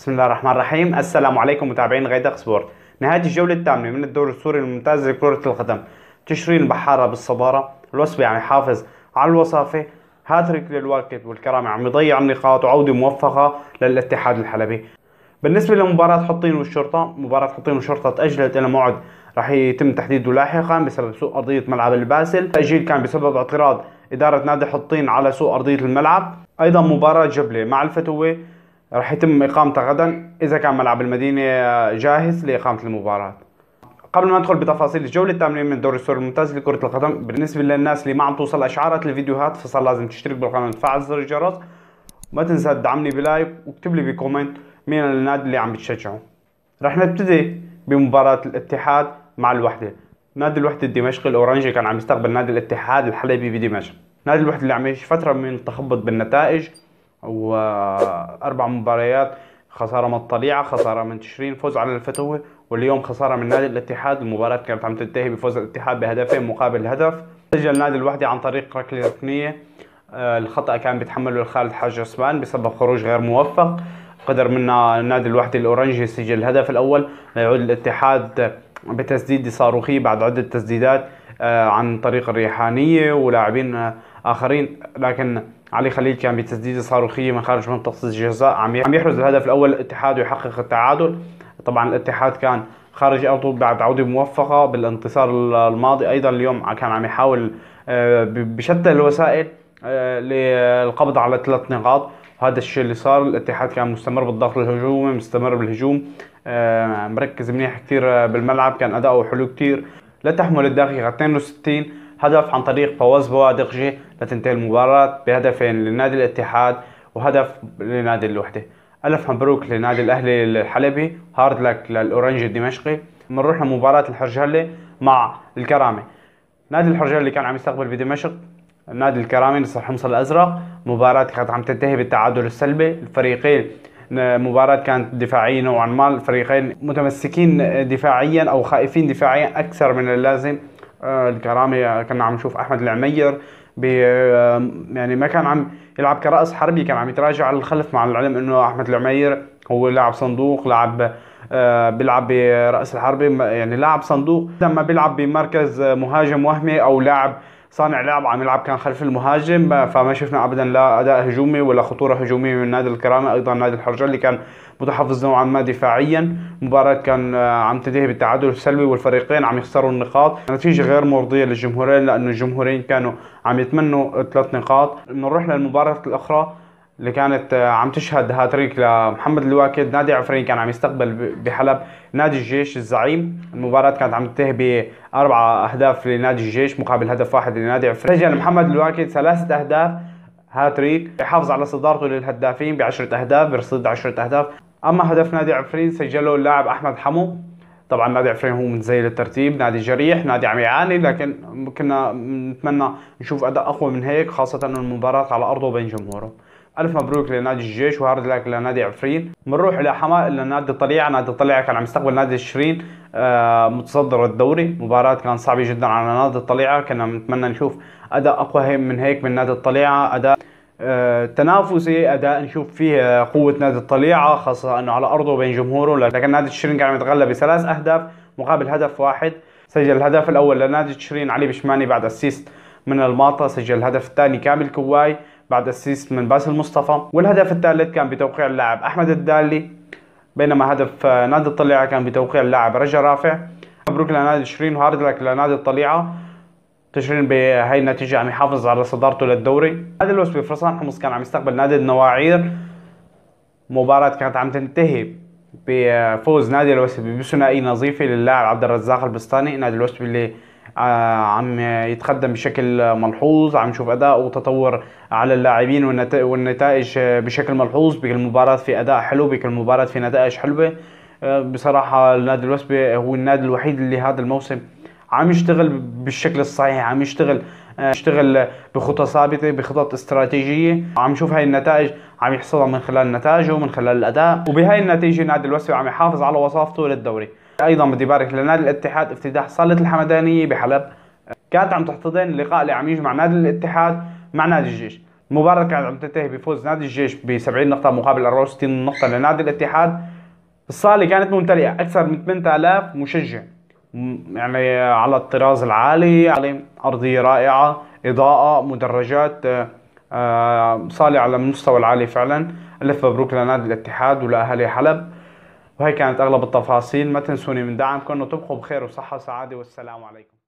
بسم الله الرحمن الرحيم السلام عليكم متابعين غيدق سبورت نهاية الجولة الثامنة من الدوري السوري الممتاز لكرة القدم تشرين البحارة بالصدارة الوسبي عم يعني يحافظ على الوصافة هاتريك للواكت والكرامة عم يعني يضيع النقاط وعودة موفقة للاتحاد الحلبي بالنسبة لمباراة حطين والشرطة مباراة حطين والشرطة تأجلت إلى موعد راح يتم تحديده لاحقا بسبب سوء أرضية ملعب الباسل التأجيل كان بسبب اعتراض إدارة نادي حطين على سوء أرضية الملعب أيضا مباراة جبلة مع الفتوة راح يتم اقامته غدا اذا كان ملعب المدينه جاهز لاقامه المباراه قبل ما ندخل بتفاصيل الجوله الثامنه من دوري السور الممتاز لكره القدم بالنسبه للناس اللي ما عم توصل اشعارات الفيديوهات فصار لازم تشترك بالقناه وتفعل زر الجرس وما تنسى تدعمني بلايك واكتب لي بكومنت مين النادي اللي عم بتشجعه رح نبتدي بمباراه الاتحاد مع الوحده نادي الوحده الدمشقي الاورنجي كان عم يستقبل نادي الاتحاد الحلبي بدمشق نادي الوحده اللي عم يعيش فتره من التخبط بالنتائج واربع مباريات خساره من الطليعه خساره من تشرين فوز على الفتوه واليوم خساره من نادي الاتحاد المباراه كانت عم تنتهي بفوز الاتحاد بهدفين مقابل هدف سجل نادي الوحده عن طريق ركله ركنيه آه، الخطا كان بيتحمله الخالد حاج عثمان بسبب خروج غير موفق قدر منا نادي الوحده الاورنجي يسجل الهدف الاول ليعود الاتحاد بتسديد صاروخي بعد عده تسديدات آه، عن طريق الريحانيه ولاعبين اخرين لكن علي خليل كان بتسديده صاروخيه من خارج منطقه الجزاء عم يحرز الهدف الاول الاتحاد ويحقق التعادل طبعا الاتحاد كان خارج ارضه بعد عوده موفقه بالانتصار الماضي ايضا اليوم كان عم يحاول آه، بشتى الوسائل آه، للقبض على ثلاث نقاط وهذا الشيء اللي صار الاتحاد كان مستمر بالضغط الهجومي مستمر بالهجوم آه، مركز منيح كثير بالملعب كان اداؤه حلو كثير لا تحمل الدقيقه 62 هدف عن طريق فوز بوادقجي لتنتهي المباراة بهدفين لنادي الاتحاد وهدف لنادي الوحدة ألف مبروك لنادي الأهلي الحلبي هارد لك للأورنج الدمشقي بنروح لمباراة الحرجلة مع الكرامة نادي الحرجلة اللي كان عم يستقبل بدمشق نادي الكرامة نصر حمص الأزرق مباراة كانت عم تنتهي بالتعادل السلبي الفريقين مباراة كانت دفاعية نوعا ما الفريقين متمسكين دفاعيا أو خائفين دفاعيا أكثر من اللازم آه، الكرامه كنا عم نشوف احمد العمير آه، يعني ما كان عم يلعب كرأس حربي كان عم يتراجع على الخلف مع العلم انه احمد العمير هو لاعب صندوق لاعب آه، بيلعب برأس الحربي يعني لاعب صندوق لما بيلعب بمركز مهاجم وهمي او لاعب صانع لعب عم يلعب كان خلف المهاجم فما شفنا ابدا لا اداء هجومي ولا خطوره هجوميه من نادي الكرامه ايضا نادي الحرجه اللي كان متحفظ نوعا ما دفاعيا مباراة كان آه، عم تنتهي بالتعادل السلبي والفريقين عم يخسروا النقاط نتيجة غير مرضية للجمهورين لأنه الجمهورين كانوا عم يتمنوا ثلاث نقاط نروح للمباراة الأخرى اللي كانت آه، عم تشهد هاتريك لمحمد الواكد نادي عفرين كان عم يستقبل بحلب نادي الجيش الزعيم المباراة كانت عم تنتهي بأربعة أهداف لنادي الجيش مقابل هدف واحد لنادي عفرين سجل محمد الواكد ثلاثة أهداف هاتريك يحافظ على صدارته للهدافين بعشرة أهداف برصيد عشرة أهداف أما هدف نادي عفرين سجله اللاعب أحمد حمو طبعا نادي عفرين هو متزيل الترتيب نادي جريح نادي عم يعاني لكن كنا نتمنى نشوف أداء أقوى من هيك خاصة المباراة على أرضه وبين جمهوره الف مبروك لنادي الجيش وهارد لك لنادي عفرين بنروح الى حماة لنادي الطليعه نادي الطليعه كان عم يستقبل نادي الشرين آه متصدر الدوري مباراه كان صعبه جدا على نادي الطليعه كنا بنتمنى نشوف اداء اقوى من هيك من نادي الطليعه اداء آه تنافسي اداء نشوف فيه قوه نادي الطليعه خاصه انه على ارضه بين جمهوره لكن نادي الشرين كان عم يتغلب بثلاث اهداف مقابل هدف واحد سجل الهدف الاول لنادي الشرين علي بشماني بعد اسيست من الماطا سجل الهدف الثاني كامل كواي بعد اسيست من باسل مصطفى والهدف الثالث كان بتوقيع اللاعب احمد الدالي بينما هدف آه، نادي الطليعه كان بتوقيع اللاعب رجا رافع مبروك لنادي تشرين وهارد لك لنادي الطليعه تشرين بهي النتيجة عم يعني يحافظ على صدارته للدوري هذا الوقت بفرسان حمص كان عم يستقبل نادي النواعير مباراة كانت عم تنتهي بفوز نادي الوسبي بثنائي نظيفة للاعب عبد الرزاق البستاني نادي الوسبي اللي آه، عم يتقدم بشكل ملحوظ عم نشوف اداء وتطور على اللاعبين والنتائج بشكل ملحوظ بكل مباراه في اداء حلو بكل مباراه في نتائج حلوه آه، بصراحه النادي الوسبي هو النادي الوحيد اللي هذا الموسم عم يشتغل بالشكل الصحيح عم يشتغل آه، يشتغل بخطى ثابته بخطط استراتيجيه عم نشوف هاي النتائج عم يحصلها من خلال نتائجه ومن خلال الاداء وبهاي النتيجه نادي الوسبي عم يحافظ على وصافته للدوري ايضا بدي بارك لنادي الاتحاد افتتاح صاله الحمدانيه بحلب كانت عم تحتضن اللقاء اللي عم يجمع نادي الاتحاد مع نادي الجيش المباراة كانت عم تنتهي بفوز نادي الجيش ب 70 نقطة مقابل 64 نقطة لنادي الاتحاد الصالة كانت ممتلئة أكثر من 8000 مشجع يعني على الطراز العالي على أرضية رائعة إضاءة مدرجات آه، آه، صالة على المستوى العالي فعلا ألف مبروك لنادي الاتحاد ولأهالي حلب وهي كانت أغلب التفاصيل ما تنسوني من دعمكم وتبقوا بخير وصحة وسعادة والسلام عليكم